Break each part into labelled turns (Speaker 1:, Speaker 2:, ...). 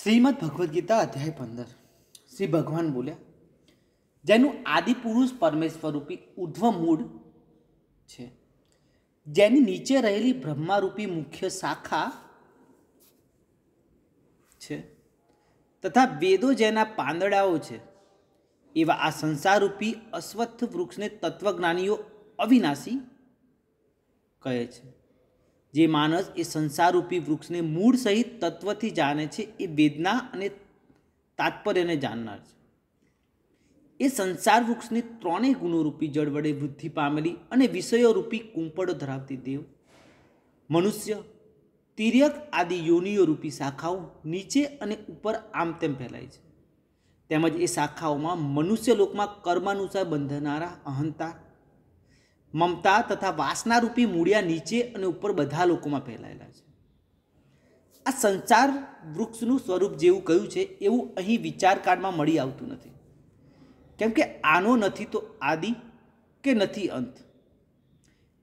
Speaker 1: શ્રીમદ ભગવદ્ ગીતા અધ્યાય પંદર શ્રી ભગવાન બોલ્યા જેનું આદિપુરુષ પરમેશ્વરરૂપી ઉધ્વ મૂળ છે જેની નીચે રહેલી બ્રહ્મારૂપી મુખ્ય શાખા છે તથા વેદો જેના પાંદડાઓ છે એવા આ સંસારરૂપી અશ્વત્થ વૃક્ષને તત્વજ્ઞાનીઓ અવિનાશી કહે છે જે માનસ એ સંસારરૂપી વૃક્ષને મૂળ સહિત તત્વથી જાણે છે એ વેદના અને તાત્પર્યને જાણનાર છે એ સંસાર વૃક્ષની ત્રણેય ગુણોરૂપી જળ વડે વૃદ્ધિ પામેલી અને વિષયોરૂપી કુંપળો ધરાવતી દેવ મનુષ્ય તિર્યક આદિ યોનિયોરૂપી શાખાઓ નીચે અને ઉપર આમ તેમ ફેલાય છે તેમજ એ શાખાઓમાં મનુષ્ય લોકમાં કર્માનુસાર બંધનારા અહંતા મમતા તથા વાસનારૂપી મૂળિયા નીચે અને ઉપર બધા લોકોમાં ફેલાયેલા છે આ સંસાર વૃક્ષનું સ્વરૂપ જેવું કયું છે એવું અહીં વિચારકાળમાં મળી આવતું નથી કેમ કે આનો નથી તો આદિ કે નથી અંત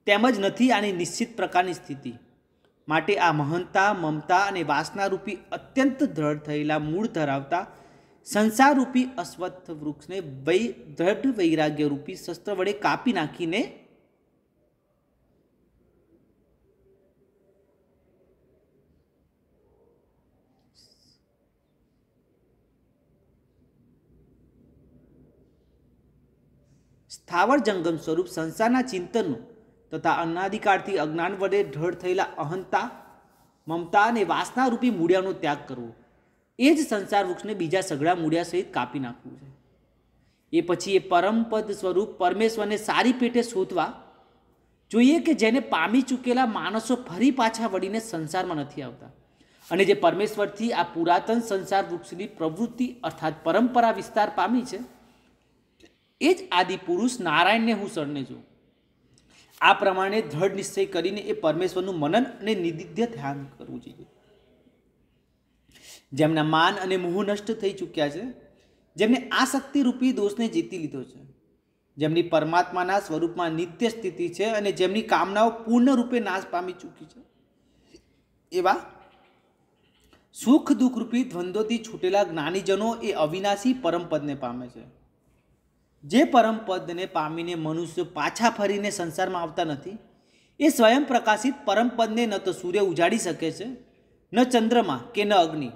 Speaker 1: તેમજ નથી આની નિશ્ચિત પ્રકારની સ્થિતિ માટે આ મહંતા મમતા અને વાસનારૂપી અત્યંત દ્રઢ થયેલા મૂળ ધરાવતા સંસારરૂપી અસ્વસ્થ વૃક્ષને વૈ દ્રઢ વૈરાગ્યરૂપી શસ્ત્ર વડે કાપી નાખીને સ્થાવર જંગમ સ્વરૂપ સંસારના ચિંતનો તથા અનાધિકારથી અજ્ઞાન વડે ઢળ થયેલા અહંતા મમતા અને વાસનારૂપી મૂળિયાનો ત્યાગ કરવો એ જ સંસાર વૃક્ષને બીજા સઘળા મૂળિયા સહિત કાપી નાખવું છે એ પછી એ પરમપદ સ્વરૂપ પરમેશ્વરને સારી પેટે શોધવા જોઈએ કે જેને પામી ચૂકેલા માણસો ફરી પાછા વળીને સંસારમાં નથી આવતા અને જે પરમેશ્વરથી આ પુરાતન સંસાર વૃક્ષની પ્રવૃત્તિ અર્થાત પરંપરા વિસ્તાર પામી છે એ જ આદિ પુરુષ નારાયણને હું શરણે છું આ પ્રમાણે દ્રઢ નિશ્ચય કરીને એ પરમેશ્વરનું મનન અને નિદિધ્ય ધ્યાન કરવું જોઈએ જેમના માન અને મોહ નષ્ટ થઈ ચૂક્યા છે જેમને આસક્તિ દોષને જીતી લીધો છે જેમની પરમાત્માના સ્વરૂપમાં નિત્ય સ્થિતિ છે અને જેમની કામનાઓ પૂર્ણ રૂપે નાશ પામી ચૂકી છે એવા સુખ દુઃખરૂપી દ્વંદ્વથી છૂટેલા જ્ઞાનીજનો એ અવિનાશી પરમપદને પામે છે જે પરમપદને પામીને મનુષ્ય પાછા ફરીને સંસારમાં આવતા નથી એ સ્વયં પ્રકાશિત પરમપદને ન તો સૂર્ય ઉજાડી શકે છે ન ચંદ્રમા કે ન અગ્નિ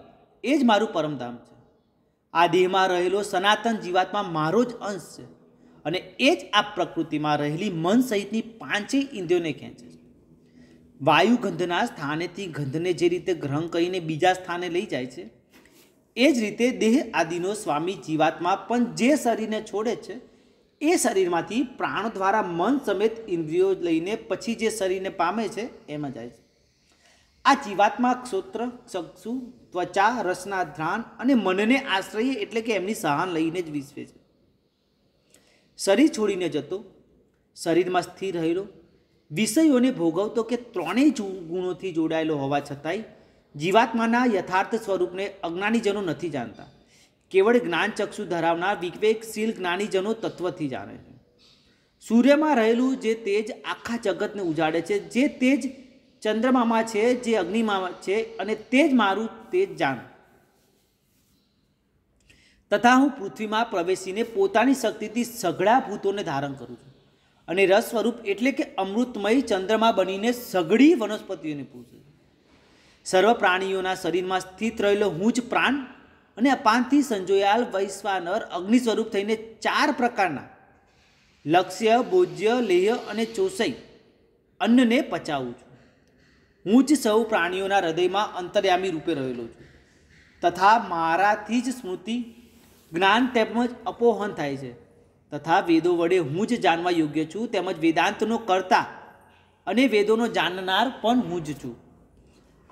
Speaker 1: એ જ મારું પરમધામ છે આ દેહમાં રહેલો સનાતન જીવાત્મા મારો જ અંશ છે અને એ જ આ પ્રકૃતિમાં રહેલી મન સહિતની પાંચેય ઇન્દ્રિયોને ખેંચે છે વાયુ ગંધના સ્થાનેથી ગંધને જે રીતે ગ્રહણ કરીને બીજા સ્થાને લઈ જાય છે એ જ રીતે દેહ આદિનો સ્વામી જીવાત્મા પણ જે શરીરને છોડે છે એ શરીરમાંથી પ્રાણ દ્વારા મન સમેત ઇન્દ્રિયો લઈને પછી જે શરીરને પામે છે એમાં જાય છે આ જીવાત્મા ક્ષોત્ર ચક્ષુ ત્વચા રસના ધ્રાન અને મનને આશ્રય એટલે કે એમની સહાન લઈને જ વિશ્વે છે શરીર છોડીને જતો શરીરમાં સ્થિર રહેલો વિષયોને ભોગવતો કે ત્રણેય ગુણોથી જોડાયેલો હોવા છતાંય જીવાત્માના યથાર્થ સ્વરૂપને અજ્ઞાનીજનો નથી જાણતા કેવળ જ્ઞાનચક્ષુ ધરાવનાર વિવેકશીલ જ્ઞાનીજનો તત્વથી જાણે છે સૂર્યમાં રહેલું જે તેજ આખા જગતને ઉજાડે છે જે તેજ ચંદ્રમામાં છે જે અગ્નિમાં છે અને તે જ મારું તે જ જાણ તથા હું પૃથ્વીમાં પ્રવેશીને પોતાની શક્તિથી સઘળા ભૂતોને ધારણ કરું છું અને રસ સ્વરૂપ એટલે કે અમૃતમય ચંદ્રમા બનીને સઘળી વનસ્પતિઓને પૂજું છું સર્વ પ્રાણીઓના શરીરમાં સ્થિત રહેલો હું જ પ્રાણ અને અપાનથી સંજોયાલ વૈશ્વાનર અગ્નિ સ્વરૂપ થઈને ચાર પ્રકારના લક્ષ્ય બોજ્ય લેહ અને ચોસઈ અન્નને પચાવું છું હું જ સૌ પ્રાણીઓના હૃદયમાં અંતર્યામી રૂપે રહેલો છું તથા મારાથી જ સ્મૃતિ જ્ઞાન તેમજ અપોહન થાય છે તથા વેદો વડે હું જ જાણવા યોગ્ય છું તેમજ વેદાંતનો કરતા અને વેદોનો જાણનાર પણ હું જ છું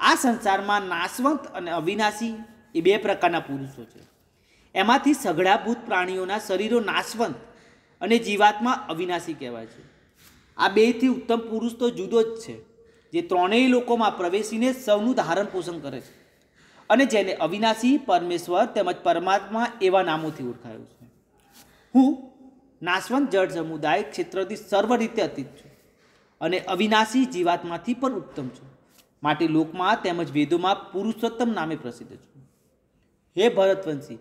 Speaker 1: આ સંસારમાં નાશવંત અને અવિનાશી એ બે પ્રકારના પુરુષો છે એમાંથી સઘળાભૂત પ્રાણીઓના શરીરો નાશવંત અને જીવાત્મા અવિનાશી કહેવાય છે આ બેથી ઉત્તમ પુરુષ તો જુદો જ છે જે ત્રણેય લોકોમાં પ્રવેશીને સૌનું ધારણ પોષણ કરે છે અને જેને અવિનાશી પરમેશ્વર તેમજ પરમાત્મા એવા નામોથી ઓળખાયો છે હું નાશવંત જળ સમુદાય ક્ષેત્રથી સર્વ રીતે અતીત છું અને અવિનાશી જીવાત્માથી પણ ઉત્તમ છું માટે લોકમાં તેમજ વેદોમાં પુરુષોત્તમ નામે પ્રસિદ્ધ છું હે ભરતવંશી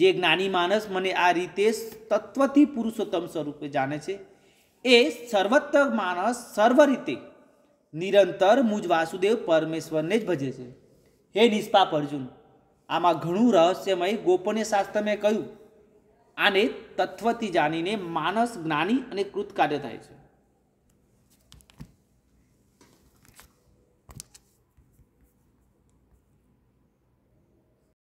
Speaker 1: જે જ્ઞાની માણસ મને આ રીતે તત્વથી પુરુષોત્તમ સ્વરૂપે જાણે છે એ સર્વત્ર માણસ સર્વ રીતે નિરંતર મુજ વાસુદેવ પરમેશ્વરને જ ભજે છે હે નિષ્પાપ અર્જુન આમાં ઘણું રહસ્યમય ગોપનીય શાસ્ત્ર મેં કહ્યું આને તત્વથી જાણીને માણસ જ્ઞાની અને કૃતકાર્ય થાય છે